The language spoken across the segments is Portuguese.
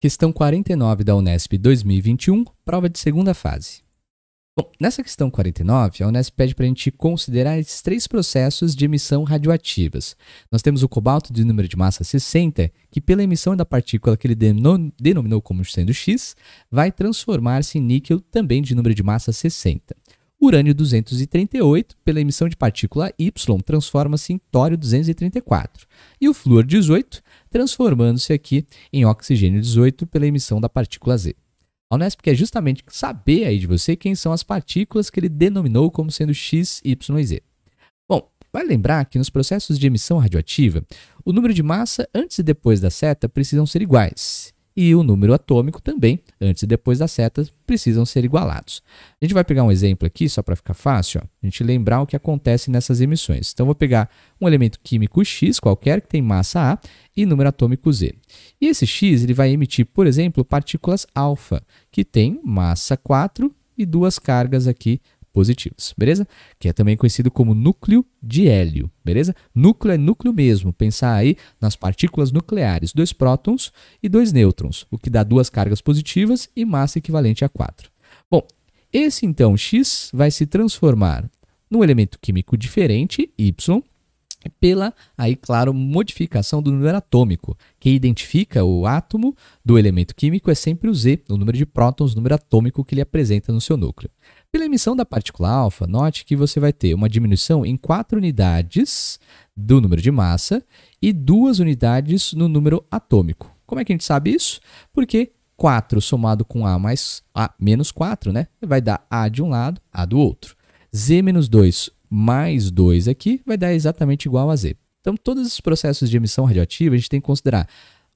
Questão 49 da Unesp 2021, prova de segunda fase. Bom, nessa questão 49, a Unesp pede para a gente considerar esses três processos de emissão radioativas. Nós temos o cobalto de número de massa 60, que pela emissão da partícula que ele denominou como sendo X, vai transformar-se em níquel também de número de massa 60. Urânio 238, pela emissão de partícula Y, transforma-se em tório 234. E o flúor 18, transformando-se aqui em oxigênio 18 pela emissão da partícula Z. A Unesp quer justamente saber aí de você quem são as partículas que ele denominou como sendo X, Y e Z. Bom, vai lembrar que nos processos de emissão radioativa, o número de massa antes e depois da seta precisam ser iguais e o número atômico também, antes e depois das setas, precisam ser igualados. A gente vai pegar um exemplo aqui, só para ficar fácil, ó, a gente lembrar o que acontece nessas emissões. Então, vou pegar um elemento químico X, qualquer, que tem massa A, e número atômico Z. E esse X ele vai emitir, por exemplo, partículas alfa, que tem massa 4 e duas cargas aqui positivos, beleza? Que é também conhecido como núcleo de hélio, beleza? Núcleo é núcleo mesmo, pensar aí nas partículas nucleares, dois prótons e dois nêutrons, o que dá duas cargas positivas e massa equivalente a 4. Bom, esse então X vai se transformar num elemento químico diferente, Y, é pela, aí claro, modificação do número atômico. Quem identifica o átomo do elemento químico é sempre o Z, o número de prótons, o número atômico que ele apresenta no seu núcleo. Pela emissão da partícula alfa, note que você vai ter uma diminuição em 4 unidades do número de massa e 2 unidades no número atômico. Como é que a gente sabe isso? Porque 4 somado com A mais A menos 4, né? Vai dar A de um lado, A do outro. Z menos 2 mais 2 aqui, vai dar exatamente igual a Z. Então, todos os processos de emissão radioativa, a gente tem que considerar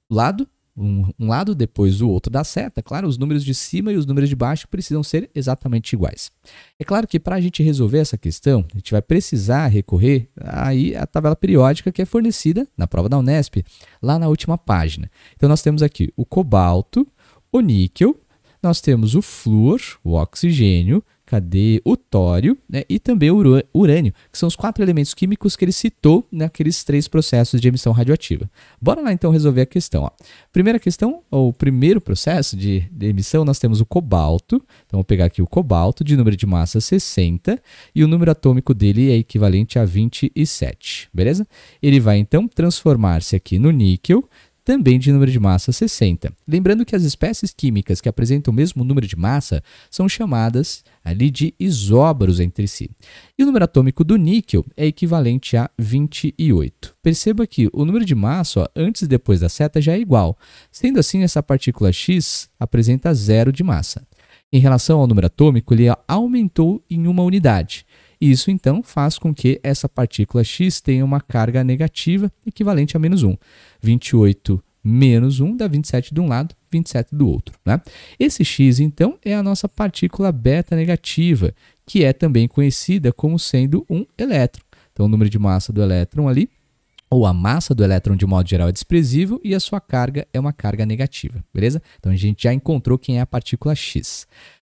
lado, um, um lado, depois o outro da seta. É claro, os números de cima e os números de baixo precisam ser exatamente iguais. É claro que para a gente resolver essa questão, a gente vai precisar recorrer aí à tabela periódica que é fornecida na prova da Unesp, lá na última página. Então, nós temos aqui o cobalto, o níquel, nós temos o flúor, o oxigênio, cadê o tório né, e também o urânio, que são os quatro elementos químicos que ele citou naqueles três processos de emissão radioativa. Bora lá então resolver a questão. Ó. Primeira questão, ou primeiro processo de, de, emissão, nós temos o cobalto. Então vou pegar aqui o cobalto, de número de massa 60, e o número atômico dele é equivalente a 27, beleza? Ele vai então transformar-se aqui no níquel, também de número de massa 60. Lembrando que as espécies químicas que apresentam o mesmo número de massa são chamadas ali de isóbaros entre si. E o número atômico do níquel é equivalente a 28. Perceba que o número de massa ó, antes e depois da seta já é igual. Sendo assim, essa partícula X apresenta zero de massa. Em relação ao número atômico, ele aumentou em uma unidade. Isso então faz com que essa partícula x tenha uma carga negativa equivalente a menos 1. 28 menos 1 dá 27 de um lado, 27 do outro. Né? Esse x então é a nossa partícula beta negativa, que é também conhecida como sendo um elétron. Então o número de massa do elétron ali ou a massa do elétron de modo geral é desprezível e a sua carga é uma carga negativa, beleza? Então a gente já encontrou quem é a partícula X.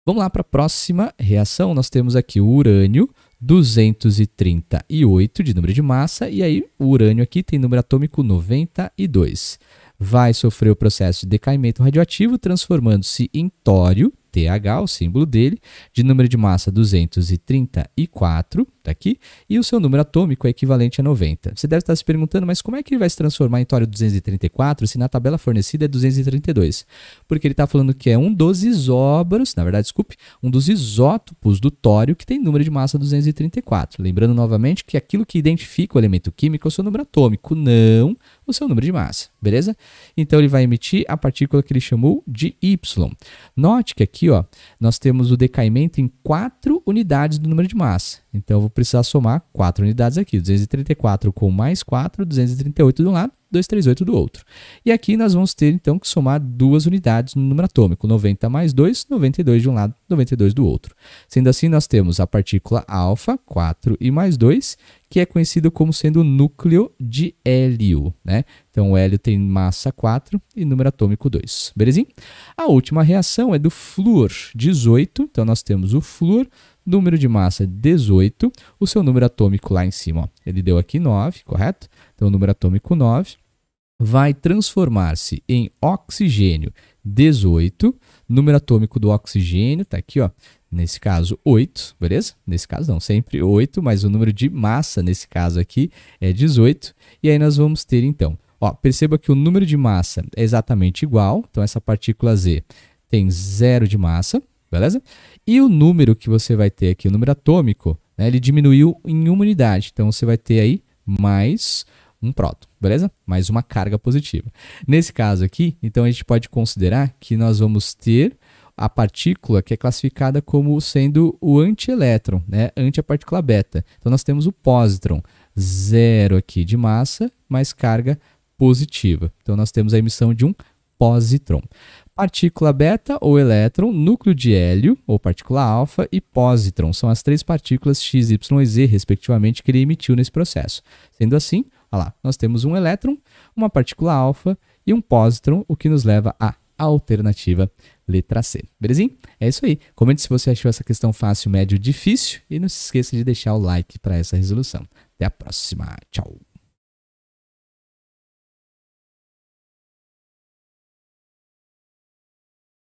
Vamos lá para a próxima reação. Nós temos aqui o urânio 238 de número de massa, e aí o urânio aqui tem número atômico 92. Vai sofrer o processo de decaimento radioativo, transformando-se em tório, TH, o símbolo dele, de número de massa 234 Está aqui. E o seu número atômico é equivalente a 90. Você deve estar se perguntando, mas como é que ele vai se transformar em tório 234 se na tabela fornecida é 232? Porque ele está falando que é um dos isóbaros, na verdade, desculpe, um dos isótopos do tório que tem número de massa 234. Lembrando novamente que aquilo que identifica o elemento químico é o seu número atômico, não o seu número de massa, beleza? Então ele vai emitir a partícula que ele chamou de Y. Note que aqui ó, nós temos o decaimento em 4 unidades do número de massa. Então eu vou vou precisar somar quatro unidades aqui. 234 com mais 4, 238 de um lado, 238 do outro. E aqui nós vamos ter então que somar duas unidades no número atômico, 90 mais 2, 92 de um lado, 92 do outro. Sendo assim, nós temos a partícula alfa, 4 e mais 2, que é conhecido como sendo o núcleo de hélio, né? Então o hélio tem massa 4 e número atômico 2, belezinha? A última reação é do flúor, 18, então nós temos o flúor Número de massa 18, o seu número atômico lá em cima, ó, ele deu aqui 9, correto? Então o número atômico 9 vai transformar-se em oxigênio 18, número atômico do oxigênio está aqui, ó, nesse caso 8, beleza? Nesse caso não, sempre 8, mas o número de massa nesse caso aqui é 18. E aí nós vamos ter então, ó, perceba que o número de massa é exatamente igual, então essa partícula Z tem zero de massa beleza? E o número que você vai ter aqui, o número atômico, né, ele diminuiu em uma unidade. Então você vai ter aí mais um próton, beleza? Mais uma carga positiva. Nesse caso aqui, então a gente pode considerar que nós vamos ter a partícula que é classificada como sendo o antielétron, né? Anti a partícula beta. Então nós temos o pósitron, zero aqui de massa, mais carga positiva. Então nós temos a emissão de um pósitron partícula beta ou elétron, núcleo de hélio ou partícula alfa e pósitron. São as três partículas x, y e z, respectivamente, que ele emitiu nesse processo. Sendo assim, lá, nós temos um elétron, uma partícula alfa e um pósitron, o que nos leva à alternativa letra C. Belezinha? É isso aí. Comente se você achou essa questão fácil, médio, difícil e não se esqueça de deixar o like para essa resolução. Até a próxima. Tchau.